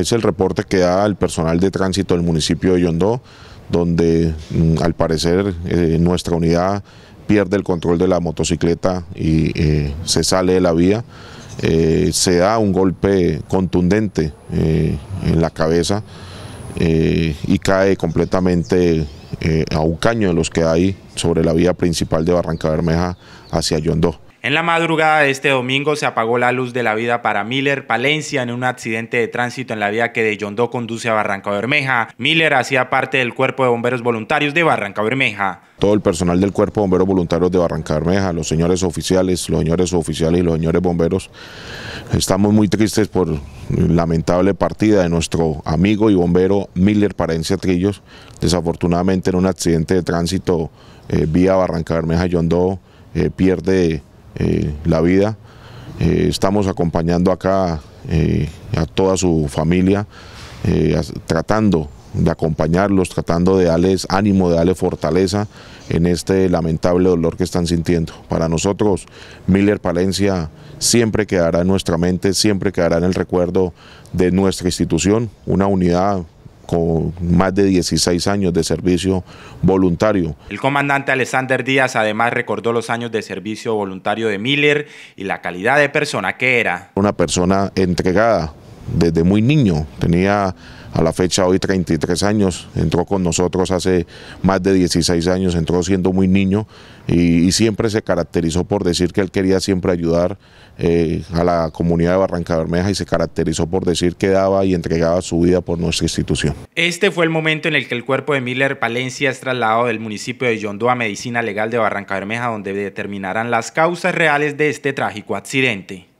Es el reporte que da el personal de tránsito del municipio de Yondó, donde mm, al parecer eh, nuestra unidad pierde el control de la motocicleta y eh, se sale de la vía. Eh, se da un golpe contundente en la cabeza y cae completamente a un caño de los que hay sobre la vía principal de Barranca Bermeja hacia Yondó. En la madrugada de este domingo se apagó la luz de la vida para Miller Palencia en un accidente de tránsito en la vía que de Yondó conduce a Barranca Bermeja. Miller hacía parte del Cuerpo de Bomberos Voluntarios de Barranca Bermeja. Todo el personal del Cuerpo de Bomberos Voluntarios de Barranca Bermeja, los señores oficiales, los señores oficiales y los señores bomberos, estamos muy tristes por lamentable partida de nuestro amigo y bombero Miller Palencia Trillos, desafortunadamente en un accidente de tránsito eh, vía Barranca Bermeja-Yondó, eh, pierde eh, la vida. Eh, estamos acompañando acá eh, a toda su familia, tratando de acompañarlos, tratando de darles ánimo, de darles fortaleza en este lamentable dolor que están sintiendo. Para nosotros, Miller Palencia siempre quedará en nuestra mente, siempre quedará en el recuerdo de nuestra institución, una unidad con más de 16 años de servicio voluntario. El comandante Alexander Díaz además recordó los años de servicio voluntario de Miller y la calidad de persona que era. Una persona entregada desde muy niño, tenía a la fecha hoy 33 años, entró con nosotros hace más de 16 años, entró siendo muy niño y, siempre se caracterizó por decir que él quería siempre ayudar eh, a la comunidad de Barranca Bermeja y se caracterizó por decir que daba y entregaba su vida por nuestra institución. Este fue el momento en el que el cuerpo de Miller Palencia es trasladado del municipio de Yondó a Medicina Legal de Barranca Bermeja, donde determinarán las causas reales de este trágico accidente.